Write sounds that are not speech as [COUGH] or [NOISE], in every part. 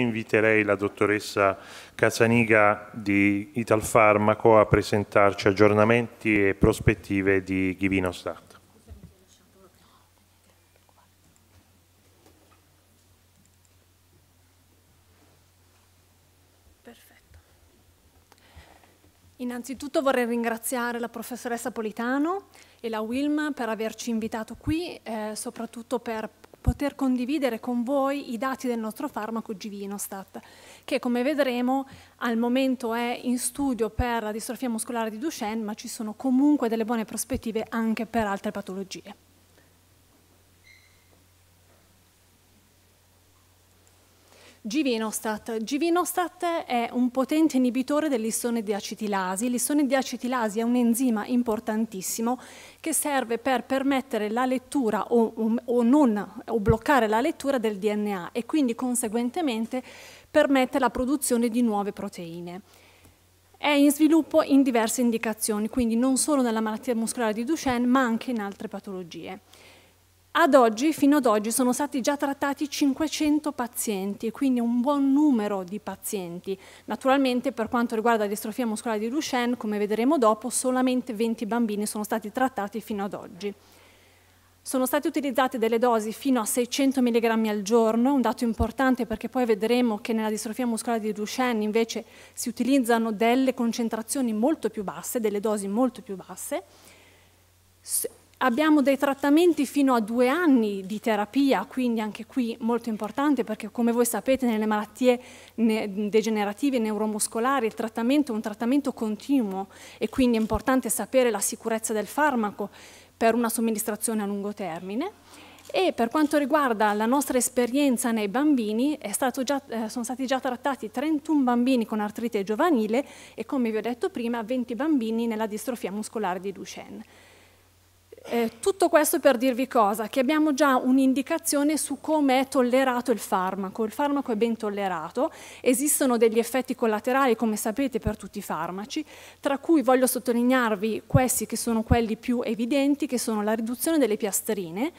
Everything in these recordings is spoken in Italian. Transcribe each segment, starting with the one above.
Inviterei la dottoressa Cazzaniga di Italfarmaco a presentarci aggiornamenti e prospettive di Ghibino Start. Innanzitutto vorrei ringraziare la professoressa Politano e la Wilm per averci invitato qui, eh, soprattutto per poter condividere con voi i dati del nostro farmaco Givinostat, che come vedremo al momento è in studio per la distrofia muscolare di Duchenne, ma ci sono comunque delle buone prospettive anche per altre patologie. Givinostat. Givinostat è un potente inibitore dell'istone di acetilasi. L'istone di acetilasi è un enzima importantissimo che serve per permettere la lettura o, o, non, o bloccare la lettura del DNA e quindi conseguentemente permette la produzione di nuove proteine. È in sviluppo in diverse indicazioni, quindi non solo nella malattia muscolare di Duchenne ma anche in altre patologie. Ad oggi, fino ad oggi, sono stati già trattati 500 pazienti, quindi un buon numero di pazienti. Naturalmente, per quanto riguarda la distrofia muscolare di Duchenne, come vedremo dopo, solamente 20 bambini sono stati trattati fino ad oggi. Sono state utilizzate delle dosi fino a 600 mg al giorno, un dato importante perché poi vedremo che nella distrofia muscolare di Duchenne invece si utilizzano delle concentrazioni molto più basse, delle dosi molto più basse Abbiamo dei trattamenti fino a due anni di terapia, quindi anche qui molto importante perché come voi sapete nelle malattie degenerative neuromuscolari il trattamento è un trattamento continuo e quindi è importante sapere la sicurezza del farmaco per una somministrazione a lungo termine. E per quanto riguarda la nostra esperienza nei bambini, già, eh, sono stati già trattati 31 bambini con artrite giovanile e come vi ho detto prima 20 bambini nella distrofia muscolare di Duchenne. Eh, tutto questo per dirvi cosa? Che abbiamo già un'indicazione su come è tollerato il farmaco. Il farmaco è ben tollerato, esistono degli effetti collaterali come sapete per tutti i farmaci, tra cui voglio sottolinearvi questi che sono quelli più evidenti, che sono la riduzione delle piastrine,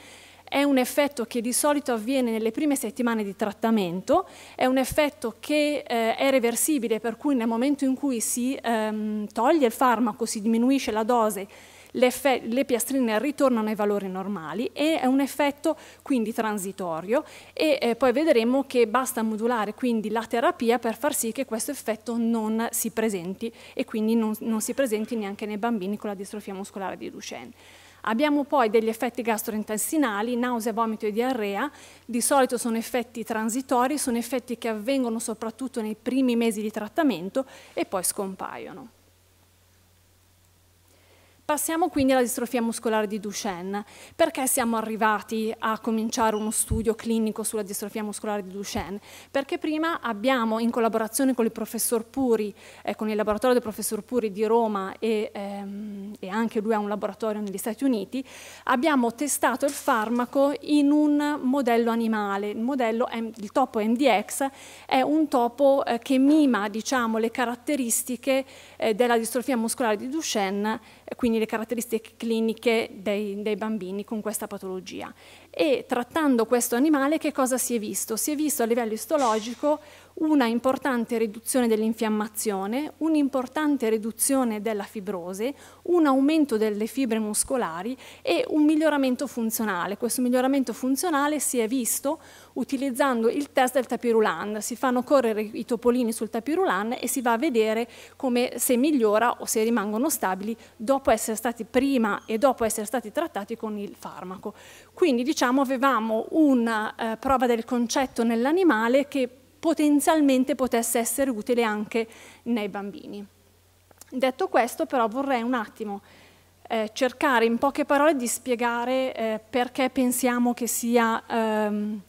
è un effetto che di solito avviene nelle prime settimane di trattamento, è un effetto che eh, è reversibile, per cui nel momento in cui si ehm, toglie il farmaco, si diminuisce la dose, le, piastrine ritornano ai valori normali e è un effetto quindi transitorio e eh, poi vedremo che basta modulare quindi la terapia per far sì che questo effetto non si presenti e quindi non, non si presenti neanche nei bambini con la distrofia muscolare di Duchenne. Abbiamo poi degli effetti gastrointestinali, nausea, vomito e diarrea, di solito sono effetti transitori, sono effetti che avvengono soprattutto nei primi mesi di trattamento e poi scompaiono. Passiamo quindi alla distrofia muscolare di Duchenne. Perché siamo arrivati a cominciare uno studio clinico sulla distrofia muscolare di Duchenne? Perché prima abbiamo, in collaborazione con il professor Puri, eh, con il laboratorio del professor Puri di Roma e, ehm, e anche lui ha un laboratorio negli Stati Uniti, abbiamo testato il farmaco in un modello animale. Il, modello, il topo MDX è un topo eh, che mima diciamo, le caratteristiche eh, della distrofia muscolare di Duchenne, eh, quindi le caratteristiche cliniche dei, dei bambini con questa patologia e trattando questo animale che cosa si è visto? Si è visto a livello istologico una importante riduzione dell'infiammazione, un'importante riduzione della fibrose, un aumento delle fibre muscolari e un miglioramento funzionale. Questo miglioramento funzionale si è visto utilizzando il test del tapirulan. Si fanno correre i topolini sul tapirulan e si va a vedere come se migliora o se rimangono stabili dopo essere stati prima e dopo essere stati trattati con il farmaco. Quindi diciamo diciamo, avevamo una eh, prova del concetto nell'animale che potenzialmente potesse essere utile anche nei bambini. Detto questo però vorrei un attimo eh, cercare in poche parole di spiegare eh, perché pensiamo che sia ehm,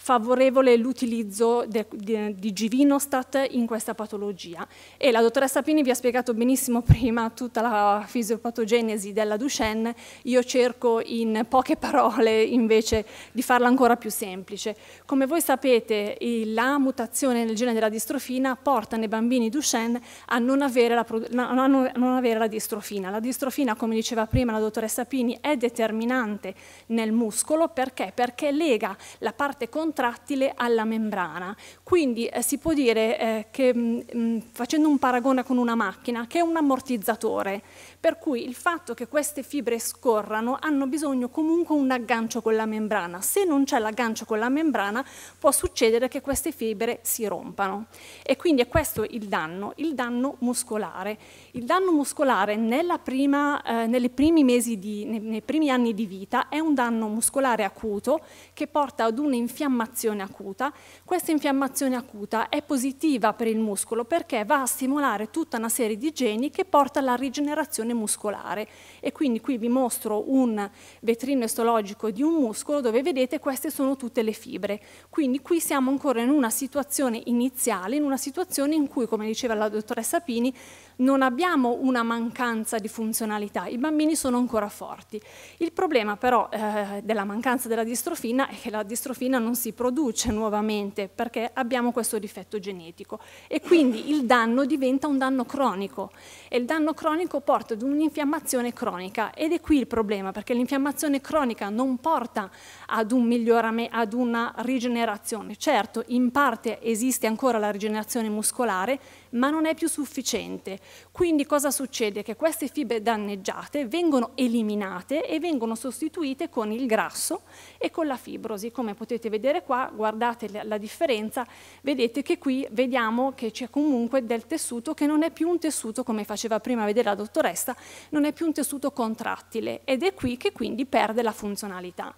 favorevole l'utilizzo di Givinostat in questa patologia. E la dottoressa Pini vi ha spiegato benissimo prima tutta la fisiopatogenesi della Duchenne, io cerco in poche parole invece di farla ancora più semplice. Come voi sapete la mutazione nel gene della distrofina porta nei bambini Duchenne a non avere la, non avere la distrofina. La distrofina, come diceva prima la dottoressa Pini, è determinante nel muscolo perché? Perché lega la parte contraria trattile alla membrana. Quindi eh, si può dire eh, che, mh, mm, mm, facendo un paragone con una macchina, che è un ammortizzatore, per cui il fatto che queste fibre scorrano hanno bisogno comunque un aggancio con la membrana. Se non c'è l'aggancio con la membrana può succedere che queste fibre si rompano. E quindi è questo il danno, il danno muscolare. Il danno muscolare prima, eh, nei, primi di, nei, nei primi anni di vita è un danno muscolare acuto che porta ad un'infiammazione infiammazione acuta. Questa infiammazione acuta è positiva per il muscolo perché va a stimolare tutta una serie di geni che porta alla rigenerazione muscolare. E quindi qui vi mostro un vetrino estologico di un muscolo dove vedete queste sono tutte le fibre. Quindi qui siamo ancora in una situazione iniziale, in una situazione in cui, come diceva la dottoressa Pini, non abbiamo una mancanza di funzionalità, i bambini sono ancora forti. Il problema però eh, della mancanza della distrofina è che la distrofina non si produce nuovamente perché abbiamo questo difetto genetico e quindi il danno diventa un danno cronico e il danno cronico porta ad un'infiammazione cronica ed è qui il problema perché l'infiammazione cronica non porta ad un miglioramento, ad una rigenerazione. Certo, in parte esiste ancora la rigenerazione muscolare, ma non è più sufficiente. Quindi cosa succede? Che queste fibre danneggiate vengono eliminate e vengono sostituite con il grasso e con la fibrosi. Come potete vedere qua, guardate la differenza, vedete che qui vediamo che c'è comunque del tessuto che non è più un tessuto, come faceva prima vedere la dottoressa, non è più un tessuto contrattile ed è qui che quindi perde la funzionalità.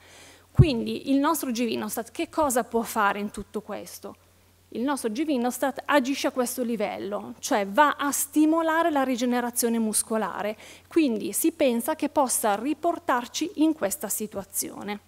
Quindi il nostro Givinostat che cosa può fare in tutto questo? il nostro Givinostat agisce a questo livello, cioè va a stimolare la rigenerazione muscolare, quindi si pensa che possa riportarci in questa situazione.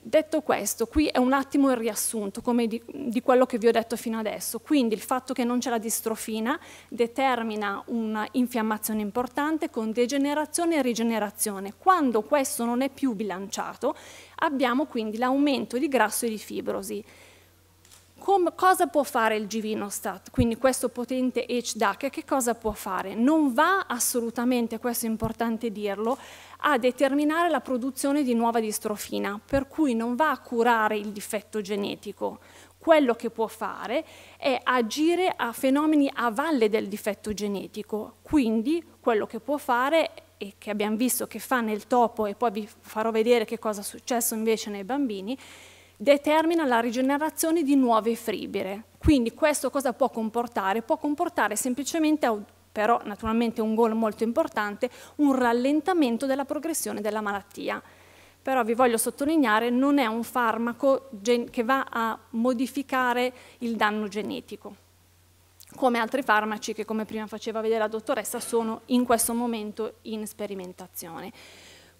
Detto questo, qui è un attimo il riassunto di, di, quello che vi ho detto fino adesso. Quindi il fatto che non c'è la distrofina determina un'infiammazione importante con degenerazione e rigenerazione. Quando questo non è più bilanciato, abbiamo quindi l'aumento di grasso e di fibrosi. Come, cosa può fare il Givinostat? Quindi questo potente HDAC che cosa può fare? Non va assolutamente, questo è importante dirlo, a determinare la produzione di nuova distrofina, per cui non va a curare il difetto genetico. Quello che può fare è agire a fenomeni a valle del difetto genetico, quindi quello che può fare e che abbiamo visto che fa nel topo e poi vi farò vedere che cosa è successo invece nei bambini, determina la rigenerazione di nuove fibre. Quindi questo cosa può comportare? Può comportare semplicemente però naturalmente un gol molto importante, un rallentamento della progressione della malattia. Però vi voglio sottolineare, non è un farmaco che va a modificare il danno genetico, come altri farmaci che, come prima faceva vedere la dottoressa, sono in questo momento in sperimentazione.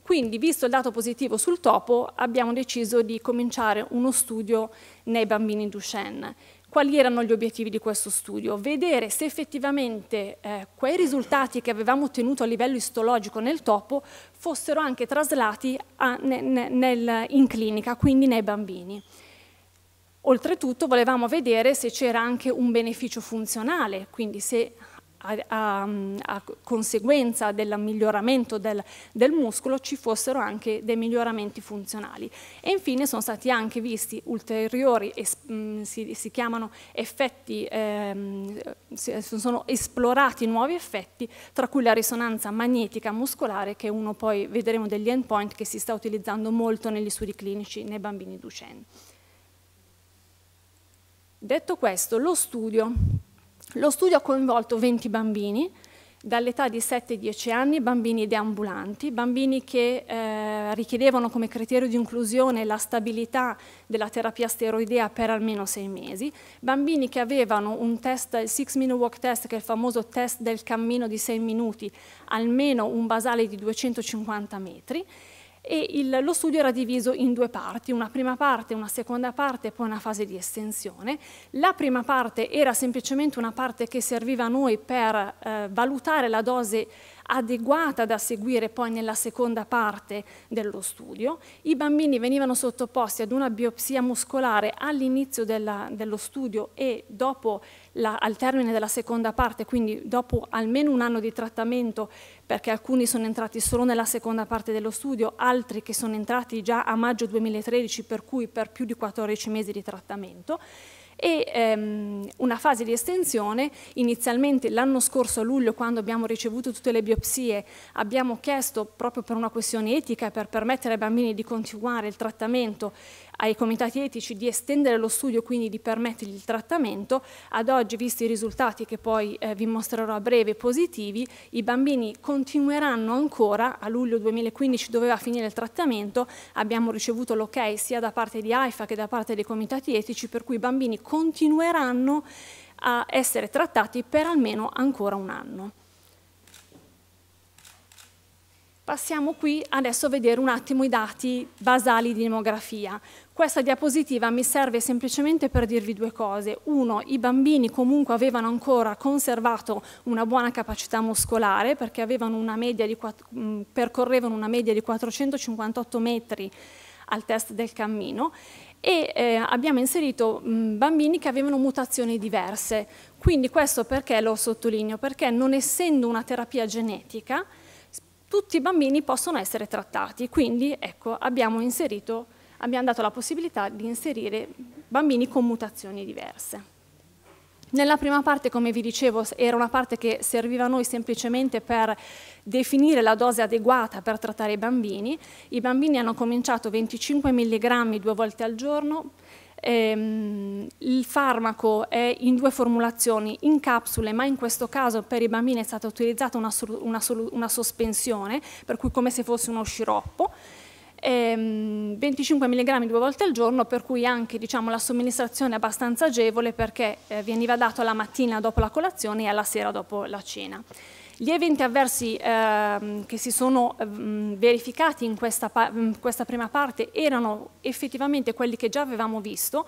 Quindi, visto il dato positivo sul topo, abbiamo deciso di cominciare uno studio nei bambini Duchenne. Quali erano gli obiettivi di questo studio? Vedere se effettivamente eh, quei risultati che avevamo ottenuto a livello istologico nel topo fossero anche traslati a, ne, ne, nel, in clinica, quindi nei bambini. Oltretutto volevamo vedere se c'era anche un beneficio funzionale, quindi se a, a, a, conseguenza del miglioramento del, del, muscolo ci fossero anche dei miglioramenti funzionali. E infine sono stati anche visti ulteriori, es, mm, si, si, chiamano effetti, ehm, si, sono esplorati nuovi effetti, tra cui la risonanza magnetica muscolare, che è uno poi vedremo degli endpoint che si sta utilizzando molto negli studi clinici nei bambini ducenti. Detto questo, lo studio lo studio ha coinvolto 20 bambini dall'età di 7-10 anni, bambini deambulanti, bambini che eh, richiedevano come criterio di inclusione la stabilità della terapia steroidea per almeno 6 mesi, bambini che avevano un test, il 6-minute walk test, che è il famoso test del cammino di 6 minuti, almeno un basale di 250 metri, e il, lo studio era diviso in due parti, una prima parte, una seconda parte e poi una fase di estensione. La prima parte era semplicemente una parte che serviva a noi per eh, valutare la dose adeguata da seguire poi nella seconda parte dello studio. I bambini venivano sottoposti ad una biopsia muscolare all'inizio dello studio e dopo la, al termine della seconda parte, quindi dopo almeno un anno di trattamento, perché alcuni sono entrati solo nella seconda parte dello studio, altri che sono entrati già a maggio 2013, per cui per più di 14 mesi di trattamento e ehm, una fase di estensione, inizialmente l'anno scorso a luglio quando abbiamo ricevuto tutte le biopsie abbiamo chiesto proprio per una questione etica per permettere ai bambini di continuare il trattamento ai comitati etici di estendere lo studio, quindi di permettergli il trattamento. Ad oggi, visti i risultati che poi eh, vi mostrerò a breve positivi, i bambini continueranno ancora, a luglio 2015 doveva finire il trattamento, abbiamo ricevuto l'ok sia da parte di AIFA che da parte dei comitati etici, per cui i bambini continueranno a essere trattati per almeno ancora un anno. Passiamo qui adesso a vedere un attimo i dati basali di demografia. Questa diapositiva mi serve semplicemente per dirvi due cose. Uno, i bambini comunque avevano ancora conservato una buona capacità muscolare perché una di, mm, percorrevano una media di 458 metri al test del cammino e eh, abbiamo inserito mh, mm, bambini che avevano mutazioni diverse. Quindi questo perché lo sottolineo? Perché non essendo una terapia genetica, tutti i bambini possono essere trattati, quindi ecco, abbiamo, inserito, abbiamo dato la possibilità di inserire bambini con mutazioni diverse. Nella prima parte, come vi dicevo, era una parte che serviva a noi semplicemente per definire la dose adeguata per trattare i bambini. I bambini hanno cominciato 25 mg due volte al giorno, ehm, il farmaco è in due formulazioni, in capsule, ma in questo caso per i bambini è stata utilizzata una, una, una sospensione, per cui come se fosse uno sciroppo, 25 ehm, mg due volte al giorno, per cui anche diciamo, la somministrazione è abbastanza agevole perché eh, veniva dato la mattina dopo la colazione e alla sera dopo la cena. Gli eventi avversi eh, che si sono mh, mm, verificati in questa, in mm, questa prima parte erano effettivamente quelli che già avevamo visto,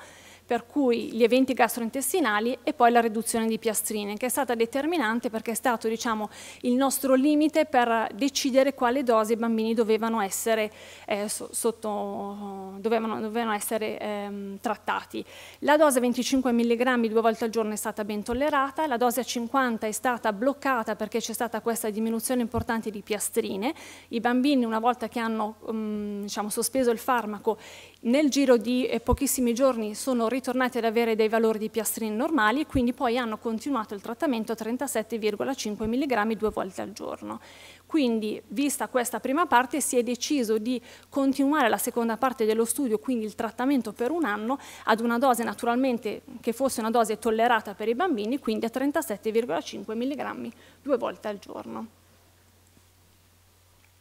per cui gli eventi gastrointestinali e poi la riduzione di piastrine, che è stata determinante perché è stato diciamo, il nostro limite per decidere quale dose i bambini dovevano essere, eh, sotto, dovevano, dovevano essere eh, trattati. La dose 25 mg due volte al giorno è stata ben tollerata, la dose a 50 è stata bloccata perché c'è stata questa diminuzione importante di piastrine. I bambini una volta che hanno mh, mm, diciamo, sospeso il farmaco nel giro di eh, pochissimi giorni sono ritornati ad avere dei valori di piastrini normali e quindi poi hanno continuato il trattamento a 37,5 mg due volte al giorno. Quindi, vista questa prima parte, si è deciso di continuare la seconda parte dello studio, quindi il trattamento per un anno, ad una dose naturalmente che fosse una dose tollerata per i bambini, quindi a 37,5 mg due volte al giorno.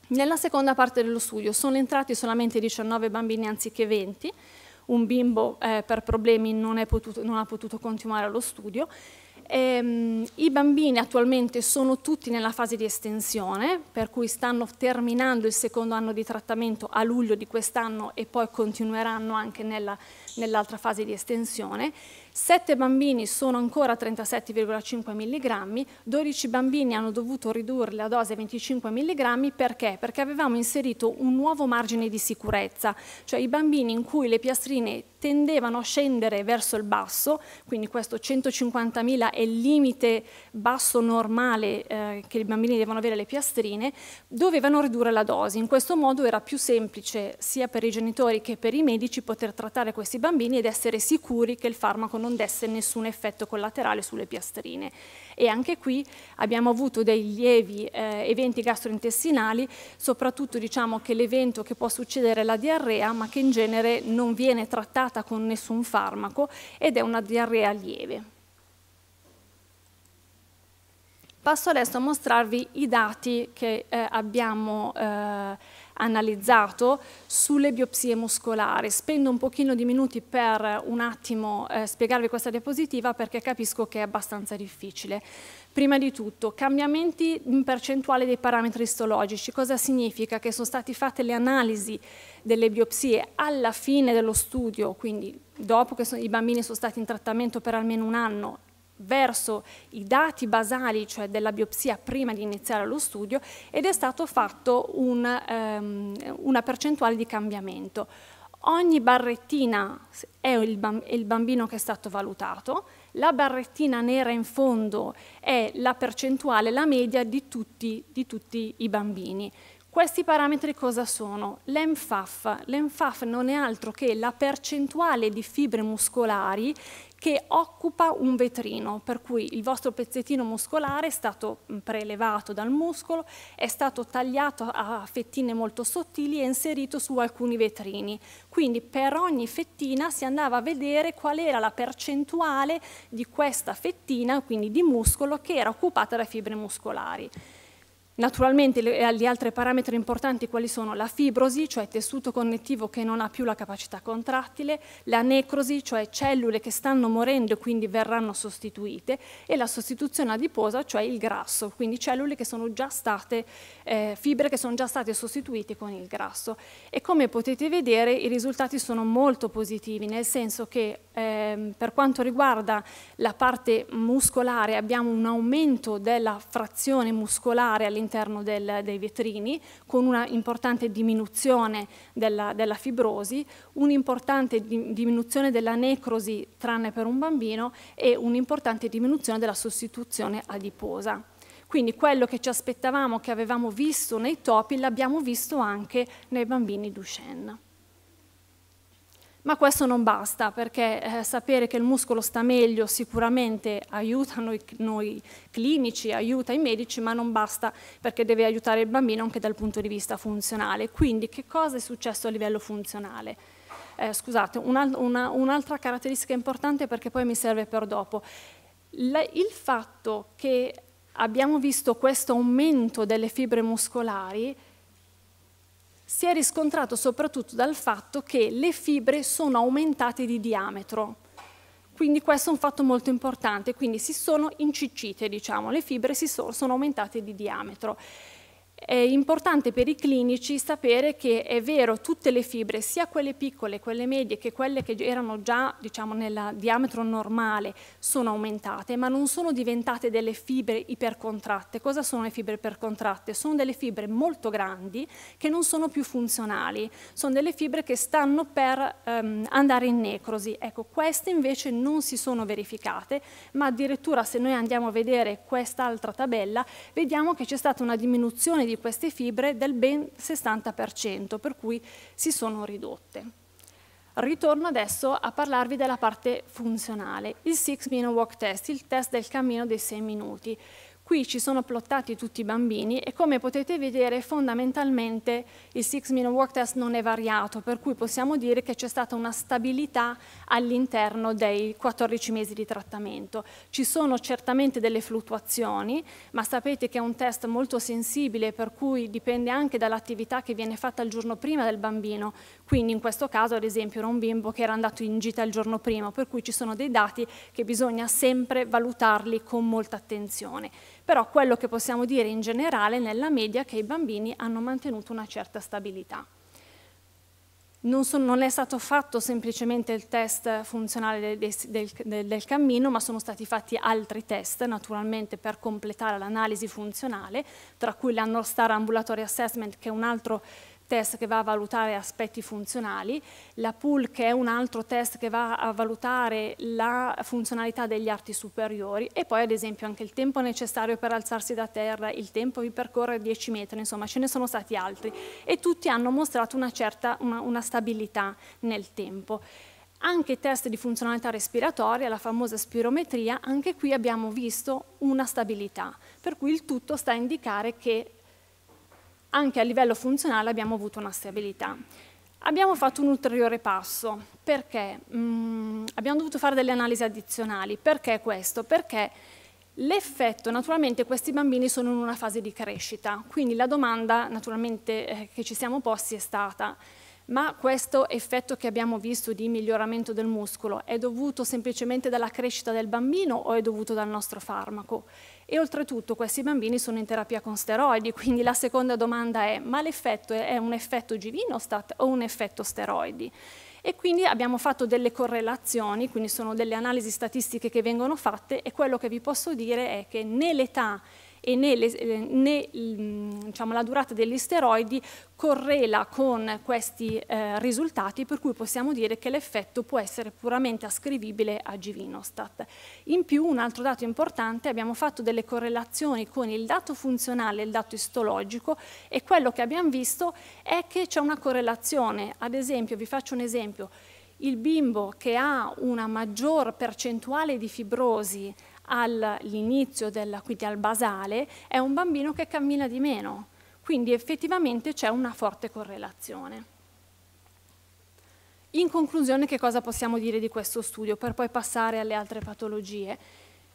Nella seconda parte dello studio sono entrati solamente 19 bambini anziché 20, un bimbo eh, per problemi non, potuto, non, ha potuto continuare lo studio. Ehm, I bambini attualmente sono tutti nella fase di estensione, per cui stanno terminando il secondo anno di trattamento a luglio di quest'anno e poi continueranno anche nella nell'altra fase di estensione, 7 bambini sono ancora a 37,5 mg, 12 bambini hanno dovuto ridurre la dose a 25 mg perché? Perché avevamo inserito un nuovo margine di sicurezza, cioè i bambini in cui le piastrine tendevano a scendere verso il basso, quindi questo 150.000 è il limite basso normale eh, che i bambini devono avere le piastrine, dovevano ridurre la dose. In questo modo era più semplice sia per i genitori che per i medici poter trattare questi bambini bambini ed essere sicuri che il farmaco non desse nessun effetto collaterale sulle piastrine. E anche qui abbiamo avuto dei lievi eh, eventi gastrointestinali, soprattutto diciamo che l'evento che può succedere è la diarrea, ma che in genere non viene trattata con nessun farmaco ed è una diarrea lieve. Passo adesso a mostrarvi i dati che eh, abbiamo eh, analizzato sulle biopsie muscolari. Spendo un pochino di minuti per un attimo eh, spiegarvi questa diapositiva perché capisco che è abbastanza difficile. Prima di tutto, cambiamenti in percentuale dei parametri istologici. Cosa significa? Che sono state fatte le analisi delle biopsie alla fine dello studio, quindi dopo che i bambini sono stati in trattamento per almeno un anno verso i dati basali, cioè della biopsia prima di iniziare lo studio, ed è stato fatto un, um, una percentuale di cambiamento. Ogni barrettina è il bambino che è stato valutato, la barrettina nera in fondo è la percentuale, la media di tutti, di tutti i bambini. Questi parametri cosa sono? L'EMFAF. L'EMFAF non è altro che la percentuale di fibre muscolari che occupa un vetrino, per cui il vostro pezzettino muscolare è stato mm, prelevato dal muscolo, è stato tagliato a fettine molto sottili e inserito su alcuni vetrini. Quindi per ogni fettina si andava a vedere qual era la percentuale di questa fettina, quindi di muscolo, che era occupata da fibre muscolari. Naturalmente eh, gli altri parametri importanti quali sono la fibrosi, cioè tessuto connettivo che non ha più la capacità contrattile, la necrosi, cioè cellule che stanno morendo e quindi verranno sostituite, e la sostituzione adiposa, cioè il grasso, quindi cellule che sono già state, eh, fibre che sono già state sostituite con il grasso. E come potete vedere i risultati sono molto positivi, nel senso che eh, per quanto riguarda la parte muscolare abbiamo un aumento della frazione muscolare all'interno all'interno dei vetrini, con una importante diminuzione della, della fibrosi, un'importante diminuzione della necrosi, tranne per un bambino, e un'importante diminuzione della sostituzione adiposa. Quindi quello che ci aspettavamo, che avevamo visto nei topi, l'abbiamo visto anche nei bambini Duchenne. Ma questo non basta perché eh, sapere che il muscolo sta meglio sicuramente aiuta noi, noi, clinici, aiuta i medici, ma non basta perché deve aiutare il bambino anche dal punto di vista funzionale. Quindi che cosa è successo a livello funzionale? Eh, scusate, un'altra una, un caratteristica importante perché poi mi serve per dopo. La, il fatto che abbiamo visto questo aumento delle fibre muscolari si è riscontrato soprattutto dal fatto che le fibre sono aumentate di diametro. Quindi questo è un fatto molto importante, quindi si sono inciccite, diciamo, le fibre si sono, sono aumentate di diametro. È importante per i clinici sapere che è vero tutte le fibre, sia quelle piccole, quelle medie, che quelle che erano già diciamo, nel diametro normale, sono aumentate, ma non sono diventate delle fibre ipercontratte. Cosa sono le fibre ipercontratte? Sono delle fibre molto grandi che non sono più funzionali, sono delle fibre che stanno per ehm, andare in necrosi. Ecco, queste invece non si sono verificate, ma addirittura se noi andiamo a vedere quest'altra tabella, vediamo che c'è stata una diminuzione di queste fibre del ben 60%, per cui si sono ridotte. Ritorno adesso a parlarvi della parte funzionale, il Six Minute Walk Test, il test del cammino dei 6 minuti. Qui ci sono plottati tutti i bambini e come potete vedere fondamentalmente il Six Minute Work Test non è variato, per cui possiamo dire che c'è stata una stabilità all'interno dei 14 mesi di trattamento. Ci sono certamente delle fluttuazioni, ma sapete che è un test molto sensibile, per cui dipende anche dall'attività che viene fatta il giorno prima del bambino. Quindi in questo caso ad esempio era un bimbo che era andato in gita il giorno prima, per cui ci sono dei dati che bisogna sempre valutarli con molta attenzione però quello che possiamo dire in generale nella media è che i bambini hanno mantenuto una certa stabilità. Non, sono, non, è stato fatto semplicemente il test funzionale del, del, del, del, cammino, ma sono stati fatti altri test, naturalmente per completare l'analisi funzionale, tra cui l'Annual Ambulatory Assessment, che è un altro test che va a valutare aspetti funzionali, la PUL che è un altro test che va a valutare la funzionalità degli arti superiori e poi ad esempio anche il tempo necessario per alzarsi da terra, il tempo di percorrere 10 metri, insomma ce ne sono stati altri e tutti hanno mostrato una certa una, una stabilità nel tempo. Anche i test di funzionalità respiratoria, la famosa spirometria, anche qui abbiamo visto una stabilità, per cui il tutto sta a indicare che anche a livello funzionale abbiamo avuto una stabilità. Abbiamo fatto un ulteriore passo, perché mm, abbiamo dovuto fare delle analisi addizionali. Perché questo? Perché l'effetto, naturalmente questi bambini sono in una fase di crescita, quindi la domanda naturalmente eh, che ci siamo posti è stata ma questo effetto che abbiamo visto di miglioramento del muscolo è dovuto semplicemente dalla crescita del bambino o è dovuto dal nostro farmaco? E oltretutto questi bambini sono in terapia con steroidi, quindi la seconda domanda è ma l'effetto è un effetto Givinostat o un effetto steroidi? E quindi abbiamo fatto delle correlazioni, quindi sono delle analisi statistiche che vengono fatte e quello che vi posso dire è che nell'età e né, le, eh, né mm, diciamo, la durata degli steroidi correla con questi eh, risultati, per cui possiamo dire che l'effetto può essere puramente ascrivibile a Givinostat. In più, un altro dato importante, abbiamo fatto delle correlazioni con il dato funzionale e il dato istologico e quello che abbiamo visto è che c'è una correlazione. Ad esempio, vi faccio un esempio, il bimbo che ha una maggior percentuale di fibrosi all'inizio, quindi al basale, è un bambino che cammina di meno. Quindi effettivamente c'è una forte correlazione. In conclusione che cosa possiamo dire di questo studio per poi passare alle altre patologie?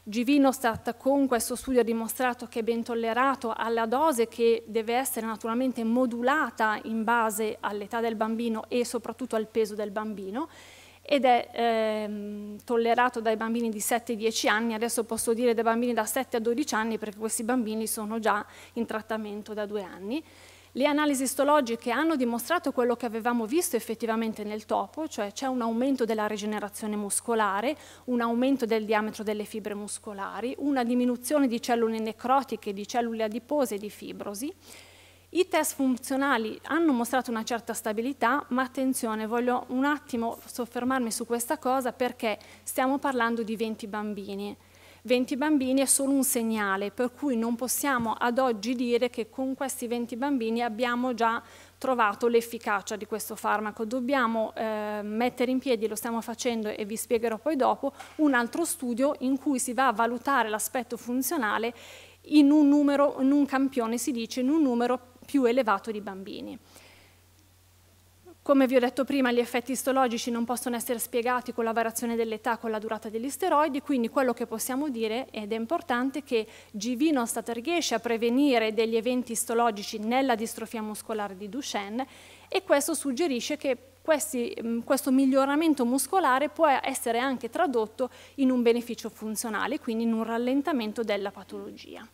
Givinostat con questo studio ha dimostrato che è ben tollerato alla dose che deve essere naturalmente modulata in base all'età del bambino e soprattutto al peso del bambino ed è ehm, tollerato dai bambini di 7-10 anni, adesso posso dire dai bambini da 7 a 12 anni perché questi bambini sono già in trattamento da due anni. Le analisi istologiche hanno dimostrato quello che avevamo visto effettivamente nel topo, cioè c'è un aumento della rigenerazione muscolare, un aumento del diametro delle fibre muscolari, una diminuzione di cellule necrotiche, di cellule adipose e di fibrosi. I test funzionali hanno mostrato una certa stabilità, ma attenzione, voglio un attimo soffermarmi su questa cosa perché stiamo parlando di 20 bambini. 20 bambini è solo un segnale, per cui non possiamo ad oggi dire che con questi 20 bambini abbiamo già trovato l'efficacia di questo farmaco. Dobbiamo eh, mettere in piedi, lo stiamo facendo e vi spiegherò poi dopo, un altro studio in cui si va a valutare l'aspetto funzionale in un numero, in un campione si dice, in un numero più elevato di bambini. Come vi ho detto prima, gli effetti istologici non possono essere spiegati con la variazione dell'età, con la durata degli steroidi, quindi quello che possiamo dire, ed è importante, che Givino Stat riesce a prevenire degli eventi istologici nella distrofia muscolare di Duchenne e questo suggerisce che questi, mm, questo miglioramento muscolare può essere anche tradotto in un beneficio funzionale, quindi in un rallentamento della patologia.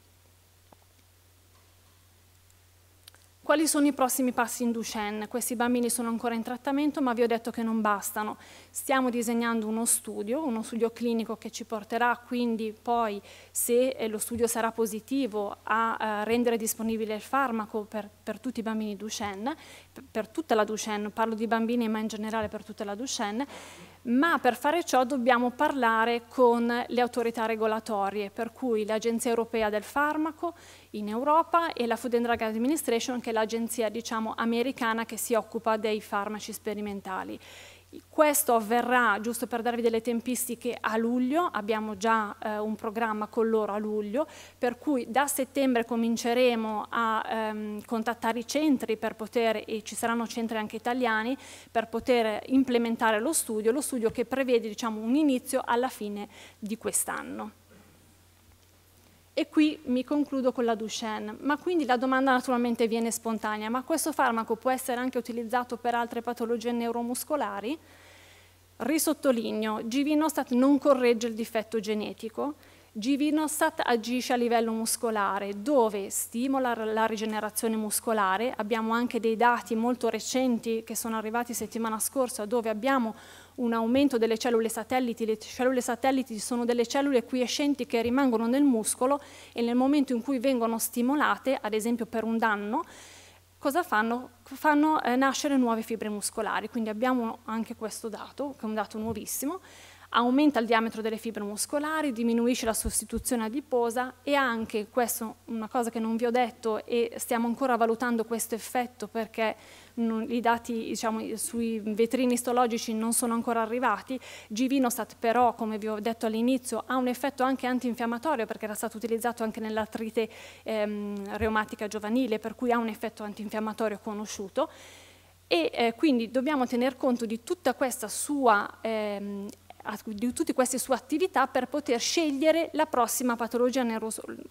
Quali sono i prossimi passi in Duchenne? Questi bambini sono ancora in trattamento, ma vi ho detto che non bastano. Stiamo disegnando uno studio, uno studio clinico che ci porterà quindi poi, se eh, lo studio sarà positivo, a eh, rendere disponibile il farmaco per, per tutti i bambini Duchenne, per tutta la Duchenne, parlo di bambini ma in generale per tutta la Duchenne, ma per fare ciò dobbiamo parlare con le autorità regolatorie, per cui l'Agenzia Europea del Farmaco in Europa e la Food and Drug Administration, che è l'agenzia diciamo, americana che si occupa dei farmaci sperimentali. Questo avverrà, giusto per darvi delle tempistiche, a luglio, abbiamo già eh, un programma con loro a luglio, per cui da settembre cominceremo a ehm, contattare i centri per poter, e ci saranno centri anche italiani, per poter implementare lo studio, lo studio che prevede diciamo, un inizio alla fine di quest'anno. E qui mi concludo con la Duchenne. Ma quindi la domanda naturalmente viene spontanea, ma questo farmaco può essere anche utilizzato per altre patologie neuromuscolari? Risottolineo, Givinostat non corregge il difetto genetico, Givinostat agisce a livello muscolare, dove stimola la rigenerazione muscolare. Abbiamo anche dei dati molto recenti che sono arrivati settimana scorsa, dove abbiamo un aumento delle cellule satelliti, le cellule satelliti sono delle cellule quiescenti che rimangono nel muscolo e nel momento in cui vengono stimolate, ad esempio per un danno, cosa fanno? Fanno eh, nascere nuove fibre muscolari, quindi abbiamo anche questo dato, che è un dato nuovissimo, aumenta il diametro delle fibre muscolari, diminuisce la sostituzione adiposa e anche, questa è una cosa che non vi ho detto e stiamo ancora valutando questo effetto perché non, i dati diciamo, sui vetrini istologici non sono ancora arrivati. Givinostat però, come vi ho detto all'inizio, ha un effetto anche antinfiammatorio perché era stato utilizzato anche nell'artrite ehm, reumatica giovanile, per cui ha un effetto antinfiammatorio conosciuto. E eh, quindi dobbiamo tener conto di tutta questa sua ehm, di tutte queste sue attività per poter scegliere la prossima patologia,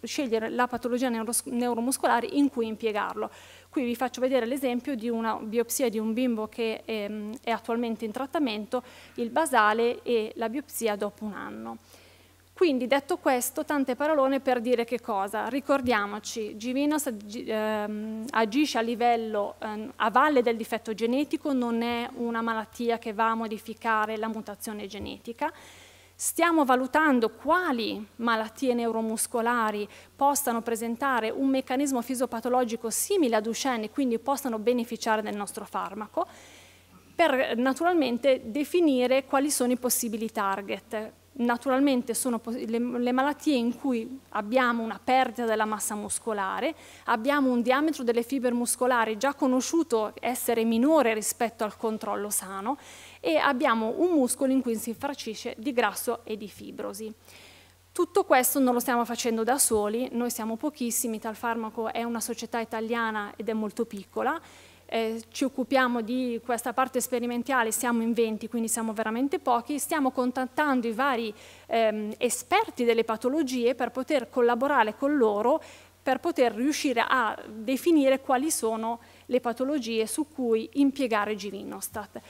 scegliere la patologia neuromuscolare in cui impiegarlo. Qui vi faccio vedere l'esempio di una biopsia di un bimbo che ehm, è attualmente in trattamento, il basale e la biopsia dopo un anno. Quindi detto questo, tante parolone per dire che cosa? Ricordiamoci, Givinos ehm, agisce a livello, ehm, a valle del difetto genetico, non è una malattia che va a modificare la mutazione genetica, Stiamo valutando quali malattie neuromuscolari possano presentare un meccanismo fisiopatologico simile a Duchenne, quindi possano beneficiare del nostro farmaco, per naturalmente definire quali sono i possibili target, naturalmente sono le, malattie in cui abbiamo una perdita della massa muscolare, abbiamo un diametro delle fibre muscolari già conosciuto essere minore rispetto al controllo sano e abbiamo un muscolo in cui si infarcisce di grasso e di fibrosi. Tutto questo non lo stiamo facendo da soli, noi siamo pochissimi, Farmaco è una società italiana ed è molto piccola, eh, ci occupiamo di questa parte sperimentale, siamo in 20, quindi siamo veramente pochi, stiamo contattando i vari ehm, esperti delle patologie per poter collaborare con loro, per poter riuscire a definire quali sono le patologie su cui impiegare Givinnostat.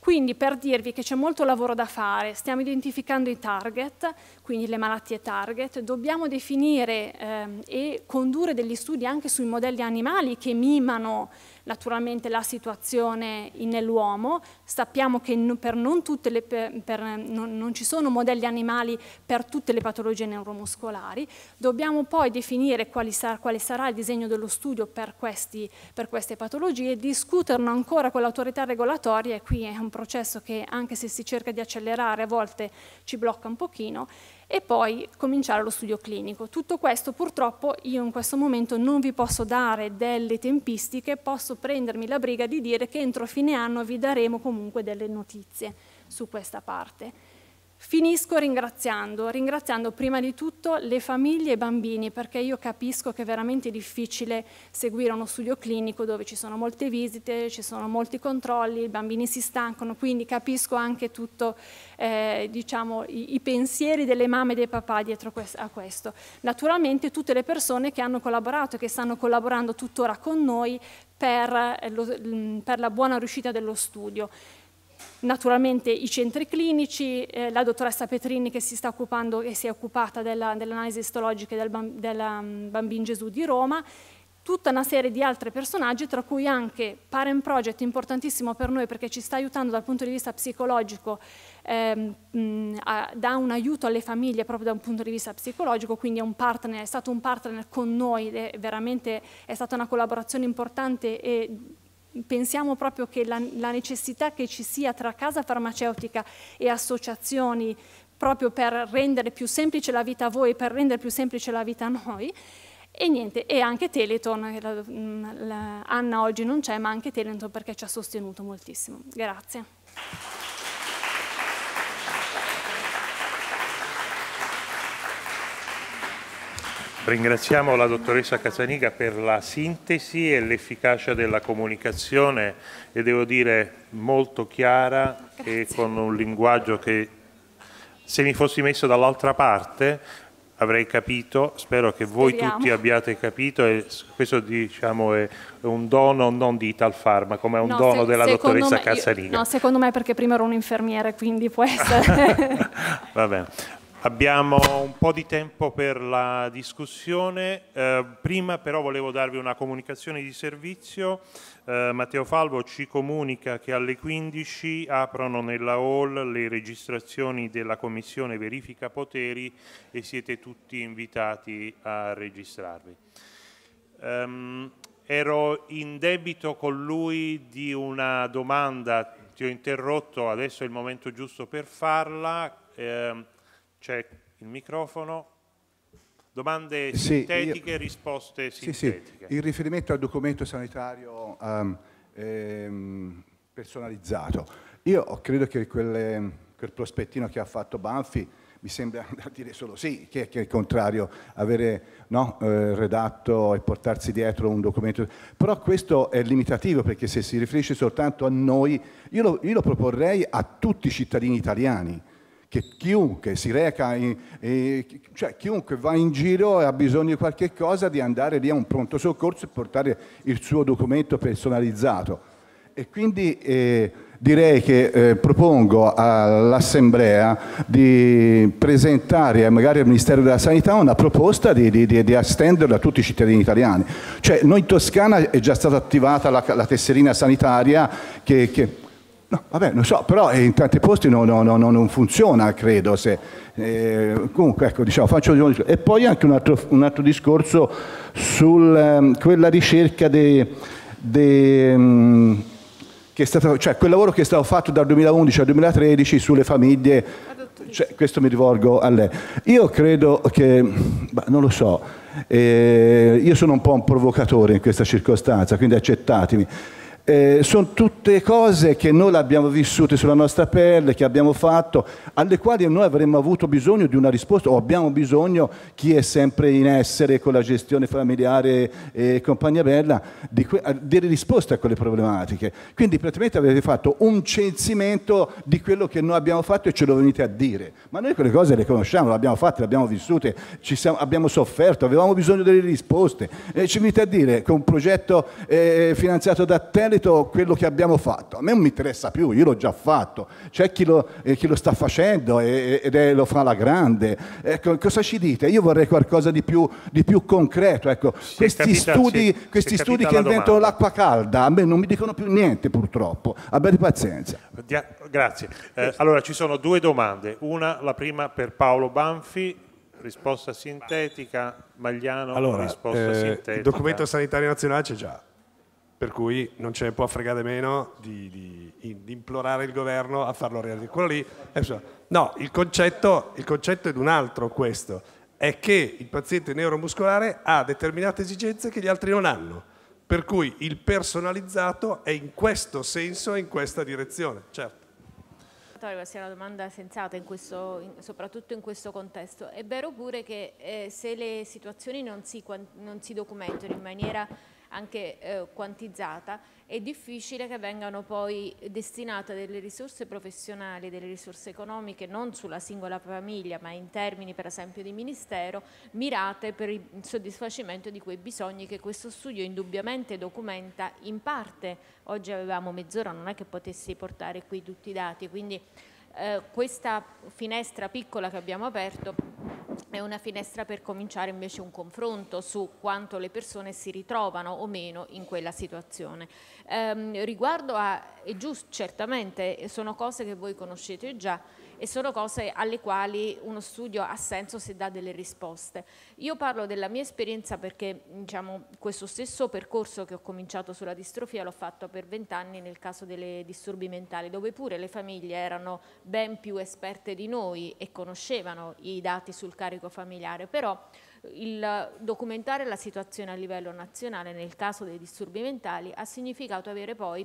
Quindi per dirvi che c'è molto lavoro da fare, stiamo identificando i target, quindi le malattie target, dobbiamo definire ehm, e condurre degli studi anche sui modelli animali che mimano naturalmente la situazione nell'uomo, sappiamo che per non, le, per, per, non, non ci sono modelli animali per tutte le patologie neuromuscolari, dobbiamo poi definire sar, quale sarà il disegno dello studio per, questi, per queste patologie, discuterne ancora con l'autorità regolatoria e qui è un processo che anche se si cerca di accelerare a volte ci blocca un pochino e poi cominciare lo studio clinico. Tutto questo purtroppo io in questo momento non vi posso dare delle tempistiche, posso prendermi la briga di dire che entro fine anno vi daremo comunque delle notizie su questa parte. Finisco ringraziando, ringraziando prima di tutto le famiglie e i bambini perché io capisco che è veramente difficile seguire uno studio clinico dove ci sono molte visite, ci sono molti controlli, i bambini si stancano, quindi capisco anche tutto eh, diciamo, i, i, pensieri delle mamme e dei papà dietro a questo. Naturalmente tutte le persone che hanno collaborato e che stanno collaborando tuttora con noi per, eh, per la buona riuscita dello studio naturalmente i centri clinici, eh, la dottoressa Petrini che si sta occupando e si è occupata dell'analisi dell istologica del, del mm, Bambino Gesù di Roma, tutta una serie di altri personaggi, tra cui anche Parent Project, importantissimo per noi perché ci sta aiutando dal punto di vista psicologico, ehm, mh, mm, a, dà un aiuto alle famiglie proprio da un punto di vista psicologico, quindi è, un partner, è stato un partner con noi, è, veramente è stata una collaborazione importante e pensiamo proprio che la, la necessità che ci sia tra casa farmaceutica e associazioni proprio per rendere più semplice la vita a voi, per rendere più semplice la vita a noi, e niente, e anche Teleton, la, la, Anna oggi non c'è, ma anche Teleton perché ci ha sostenuto moltissimo. Grazie. Ringraziamo la dottoressa Casaniga per la sintesi e l'efficacia della comunicazione e devo dire molto chiara Grazie. e con un linguaggio che se mi fossi messo dall'altra parte avrei capito, spero che voi Speriamo. tutti abbiate capito e questo diciamo è un dono non di Italfarmaco, ma è un no, dono se, della dottoressa Casaniga. no, secondo me perché prima ero un infermiere, quindi può essere. [LAUGHS] Va bene. Abbiamo un po' di tempo per la discussione, eh, prima però volevo darvi una comunicazione di servizio, eh, Matteo Falvo ci comunica che alle 15 aprono nella hall le registrazioni della Commissione Verifica Poteri e siete tutti invitati a registrarvi. Um, ero in debito con lui di una domanda, ti ho interrotto, adesso è il momento giusto per farla. Eh, c'è il microfono. Domande sì, sintetiche, io, risposte sintetiche. Sì, sì. In riferimento al documento sanitario um, ehm, personalizzato, io credo che quelle, quel prospettino che ha fatto Banfi mi sembra [LAUGHS] da dire solo sì, che, che è il contrario, avere no, eh, redatto e portarsi dietro un documento. Però questo è limitativo perché se si riferisce soltanto a noi, io lo, io lo proporrei a tutti i cittadini italiani, che chiunque si reca, in, eh, cioè chiunque va in giro e ha bisogno di qualche cosa, di andare lì a un pronto soccorso e portare il suo documento personalizzato. E quindi eh, direi che eh, propongo all'Assemblea di presentare eh, magari al Ministero della Sanità una proposta di, di, di, estenderla a tutti i cittadini italiani. Cioè noi in Toscana è già stata attivata la, la tesserina sanitaria che, che No, vabbè, non so, però eh, in tanti posti no, no, non funziona, credo. Se, eh, comunque, ecco, diciamo, faccio un discorso. E poi anche un altro, un altro discorso su um, ehm, quella ricerca de, de, mm, che è stata, cioè quel lavoro che è stato fatto dal 2011 al 2013 sulle famiglie. Cioè, questo mi rivolgo a lei. Io credo che, bah, non lo so, eh, io sono un po' un provocatore in questa circostanza, quindi accettatemi. Eh, sono tutti tutte cose che noi abbiamo vissute sulla nostra pelle, che abbiamo fatto, alle quali noi avremmo avuto bisogno di una risposta o abbiamo bisogno, chi è sempre in essere con la gestione familiare e compagnia bella, di que- delle risposte a quelle problematiche. Quindi praticamente avete fatto un censimento di quello che noi abbiamo fatto e ce lo venite a dire. Ma noi quelle cose le conosciamo, le abbiamo fatte, le abbiamo vissute, siamo, abbiamo sofferto, avevamo bisogno delle risposte. E ci venite a dire che un progetto eh, finanziato da Teleto, quello che abbiamo fatto, a me non mi interessa più, io l'ho già fatto, c'è chi lo, eh, chi lo sta facendo e, ed è, lo fa la grande. Ecco, cosa ci dite? Io vorrei qualcosa di più, di più concreto. Ecco, questi capita, studi, si, questi si studi che la inventano l'acqua calda a me non mi dicono più niente purtroppo, abbiate pazienza. grazie. Eh, allora ci sono due domande, una la prima per Paolo Banfi risposta sintetica, Magliano, allora, risposta eh, sintetica. Il documento sanitario nazionale c'è già per cui non ce ne può fregare meno di, di, di implorare il governo a farlo realizzare. Quello lì, no, il concetto, il concetto è un altro questo, è che il paziente neuromuscolare ha determinate esigenze che gli altri non hanno, per cui il personalizzato è in questo senso e in questa direzione, certo. Questa è una domanda sensata, in questo, soprattutto in questo contesto. È vero pure che eh, se le situazioni non si, non si documentano in maniera anche eh, quantizzata, è difficile che vengano poi destinate delle risorse professionali, delle risorse economiche non sulla singola famiglia ma in termini per esempio di ministero mirate per il soddisfacimento di quei bisogni che questo studio indubbiamente documenta in parte. Oggi avevamo mezz'ora, non è che potessi portare qui tutti i dati, quindi eh, questa finestra piccola che abbiamo aperto è una finestra per cominciare invece un confronto su quanto le persone si ritrovano o meno in quella situazione. Ehm, riguardo a, è giusto, certamente sono cose che voi conoscete già, e sono cose alle quali uno studio ha senso se dà delle risposte. Io parlo della mia esperienza perché diciamo, questo stesso percorso che ho cominciato sulla distrofia l'ho fatto per vent'anni nel caso dei disturbi mentali, dove pure le famiglie erano ben più esperte di noi e conoscevano i dati sul carico familiare, però il documentare la situazione a livello nazionale nel caso dei disturbi mentali ha significato avere poi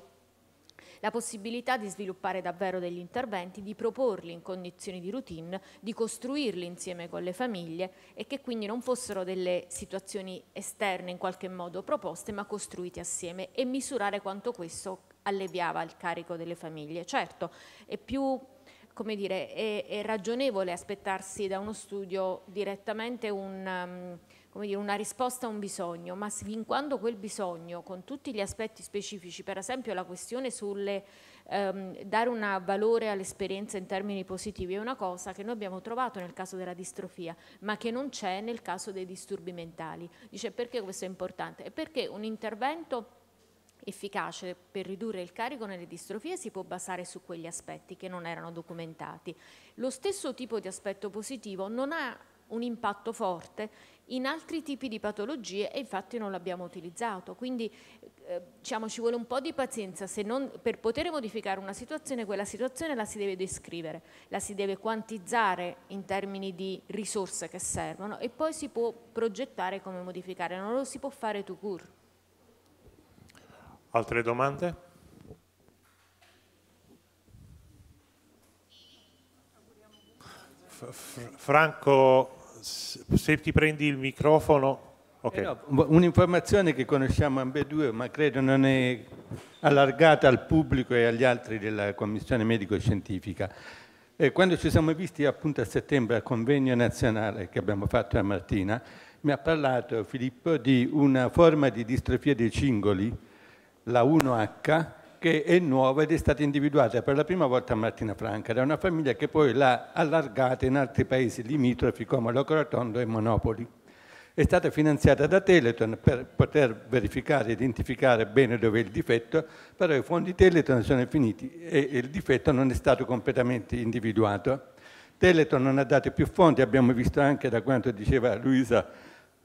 la possibilità di sviluppare davvero degli interventi, di proporli in condizioni di routine, di costruirli insieme con le famiglie e che quindi non fossero delle situazioni esterne in qualche modo proposte ma costruite assieme e misurare quanto questo alleviava il carico delle famiglie. Certo, è più come dire, è, è ragionevole aspettarsi da uno studio direttamente un... Um, come dire, una risposta a un bisogno, ma fin quando quel bisogno, con tutti gli aspetti specifici, per esempio la questione sulle ehm, dare un valore all'esperienza in termini positivi, è una cosa che noi abbiamo trovato nel caso della distrofia, ma che non c'è nel caso dei disturbi mentali. Dice perché questo è importante? È perché un intervento efficace per ridurre il carico nelle distrofie si può basare su quegli aspetti che non erano documentati. Lo stesso tipo di aspetto positivo non ha un impatto forte in altri tipi di patologie e infatti non l'abbiamo utilizzato, quindi eh, diciamo, ci vuole un po' di pazienza non, per poter modificare una situazione, quella situazione la si deve descrivere, la si deve quantizzare in termini di risorse che servono e poi si può progettare come modificare, non lo si può fare to cure. Altre domande? F Franco se ti prendi il microfono... Okay. Eh no, un'informazione che conosciamo ambedue, ma credo non è allargata al pubblico e agli altri della Commissione Medico-Scientifica. E eh, quando ci siamo visti appunto a settembre al convegno nazionale che abbiamo fatto a Martina, mi ha parlato Filippo di una forma di distrofia dei cingoli, la 1H, che è nuova ed è stata individuata per la prima volta a Martina Franca da una famiglia che poi l'ha allargata in altri paesi limitrofi come Locorotondo e Monopoli. È stata finanziata da Teleton per poter verificare e identificare bene dove è il difetto, però i fondi Teleton sono finiti e il difetto non è stato completamente individuato. Teleton non ha dato più fondi, abbiamo visto anche da quanto diceva Luisa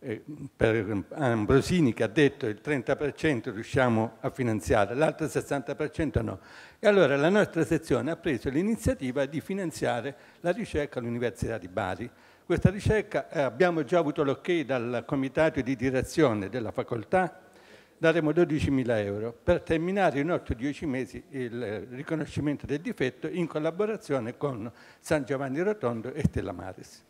eh, per Ambrosini che ha detto il 30% riusciamo a finanziare, l'altro 60% no. E allora la nostra sezione ha preso l'iniziativa di finanziare la ricerca all'Università di Bari. Questa ricerca eh, abbiamo già avuto l'ok dal comitato di direzione della facoltà, daremo 12.000 euro per terminare in 8-10 mesi il eh, riconoscimento del difetto in collaborazione con San Giovanni Rotondo e Stella Maris.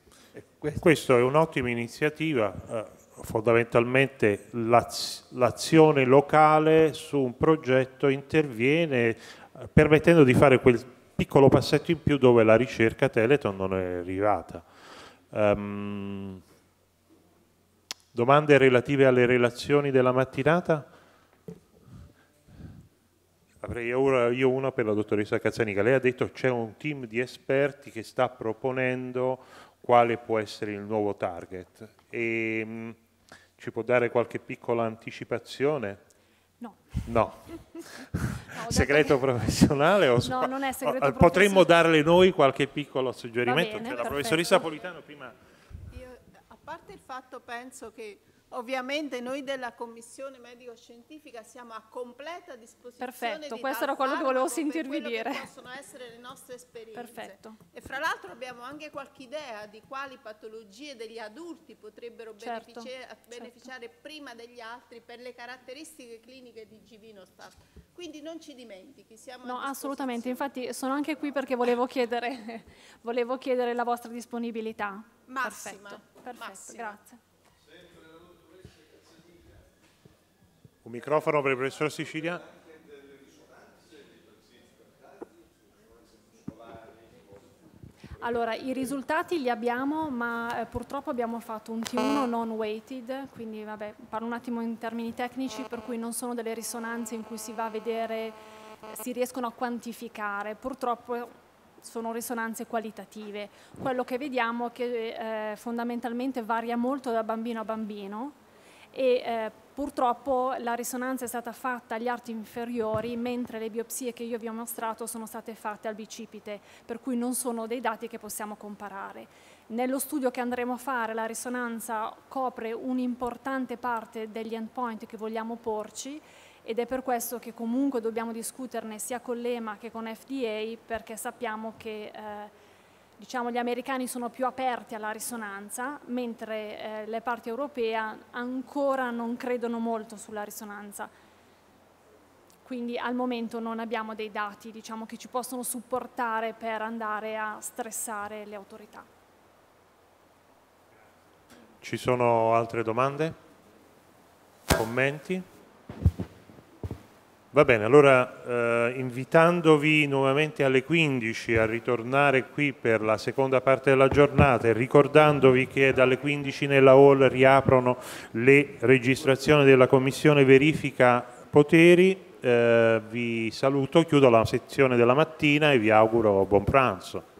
Eh, questo è un'ottima iniziativa, eh, fondamentalmente l'azione locale su un progetto interviene eh, permettendo di fare quel piccolo passetto in più dove la ricerca Teleton non è arrivata. Um, domande relative alle relazioni della mattinata? Avrei ora io una per la dottoressa Cazzanica. Lei ha detto che c'è un team di esperti che sta proponendo quale può essere il nuovo target. E, mh, mm, ci può dare qualche piccola anticipazione? No. No. [LAUGHS] no [LAUGHS] segreto che... professionale? O... No, non è segreto Potremmo professionale. darle noi qualche piccolo suggerimento? Bene, cioè, la professoressa Politano prima... Io, a parte il fatto, penso che Ovviamente noi della Commissione Medico-Scientifica siamo a completa disposizione. Perfetto, di questo era quello che volevo sentirvi dire. possono essere le nostre esperienze. Perfetto. E fra l'altro abbiamo anche qualche idea di quali patologie degli adulti potrebbero certo, certo. beneficiare, certo. prima degli altri per le caratteristiche cliniche di Givino Stato. Quindi non ci dimentichi, siamo No, assolutamente, infatti sono anche qui perché volevo chiedere, [LAUGHS] volevo chiedere la vostra disponibilità. Massima, perfetto, perfetto massima. grazie. Un microfono per il professor Sicilia. Allora, i risultati li abbiamo, ma eh, purtroppo abbiamo fatto un T1 ah. non weighted, quindi vabbè, parlo un attimo in termini tecnici, per cui non sono delle risonanze in cui si va a vedere, eh, si riescono a quantificare. Purtroppo sono risonanze qualitative. Quello che vediamo è che eh, fondamentalmente varia molto da bambino a bambino, e eh, purtroppo la risonanza è stata fatta agli arti inferiori mentre le biopsie che io vi ho mostrato sono state fatte al bicipite, per cui non sono dei dati che possiamo comparare. Nello studio che andremo a fare la risonanza copre un'importante parte degli endpoint che vogliamo porci ed è per questo che comunque dobbiamo discuterne sia con l'EMA che con FDA perché sappiamo che eh, diciamo, gli americani sono più aperti alla risonanza, mentre eh, le parti europee ancora non credono molto sulla risonanza. Quindi al momento non abbiamo dei dati diciamo, che ci possono supportare per andare a stressare le autorità. Ci sono altre domande? Commenti? Va bene, allora eh, invitandovi nuovamente alle 15 a ritornare qui per la seconda parte della giornata e ricordandovi che dalle 15 nella hall riaprono le registrazioni della Commissione Verifica Poteri, eh, vi saluto, chiudo la sezione della mattina e vi auguro buon pranzo.